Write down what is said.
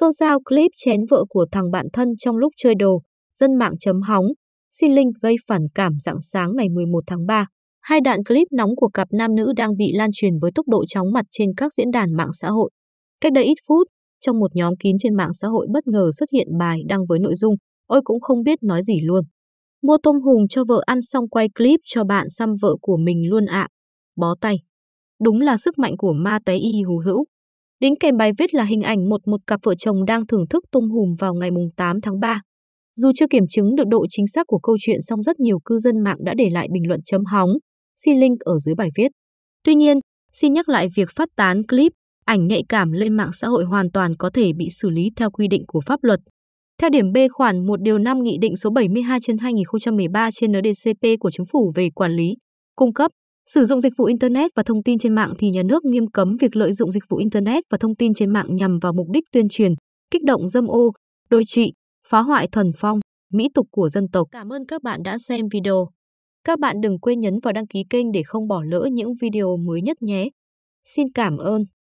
Xôn xao clip chén vợ của thằng bạn thân trong lúc chơi đồ, dân mạng chấm hóng, xin link gây phản cảm dạng sáng ngày 11 tháng 3. Hai đoạn clip nóng của cặp nam nữ đang bị lan truyền với tốc độ chóng mặt trên các diễn đàn mạng xã hội. Cách đây ít phút, trong một nhóm kín trên mạng xã hội bất ngờ xuất hiện bài đăng với nội dung Ôi cũng không biết nói gì luôn. Mua tôm hùm cho vợ ăn xong quay clip cho bạn xăm vợ của mình luôn ạ. À. Bó tay. Đúng là sức mạnh của ma tuế y hù hữu. Đính kèm bài viết là hình ảnh một một cặp vợ chồng đang thưởng thức tôm hùm vào ngày 8 tháng 3. Dù chưa kiểm chứng được độ chính xác của câu chuyện song rất nhiều cư dân mạng đã để lại bình luận chấm hóng, xin link ở dưới bài viết. Tuy nhiên, xin nhắc lại việc phát tán clip, ảnh nhạy cảm lên mạng xã hội hoàn toàn có thể bị xử lý theo quy định của pháp luật. Theo điểm B khoản 1 điều 5 Nghị định số 72 trên 2013 trên NDCP của Chính phủ về quản lý, cung cấp, Sử dụng dịch vụ internet và thông tin trên mạng thì nhà nước nghiêm cấm việc lợi dụng dịch vụ internet và thông tin trên mạng nhằm vào mục đích tuyên truyền, kích động dâm ô, đối trị, phá hoại thuần phong, mỹ tục của dân tộc. Cảm ơn các bạn đã xem video. Các bạn đừng quên nhấn vào đăng ký kênh để không bỏ lỡ những video mới nhất nhé. Xin cảm ơn.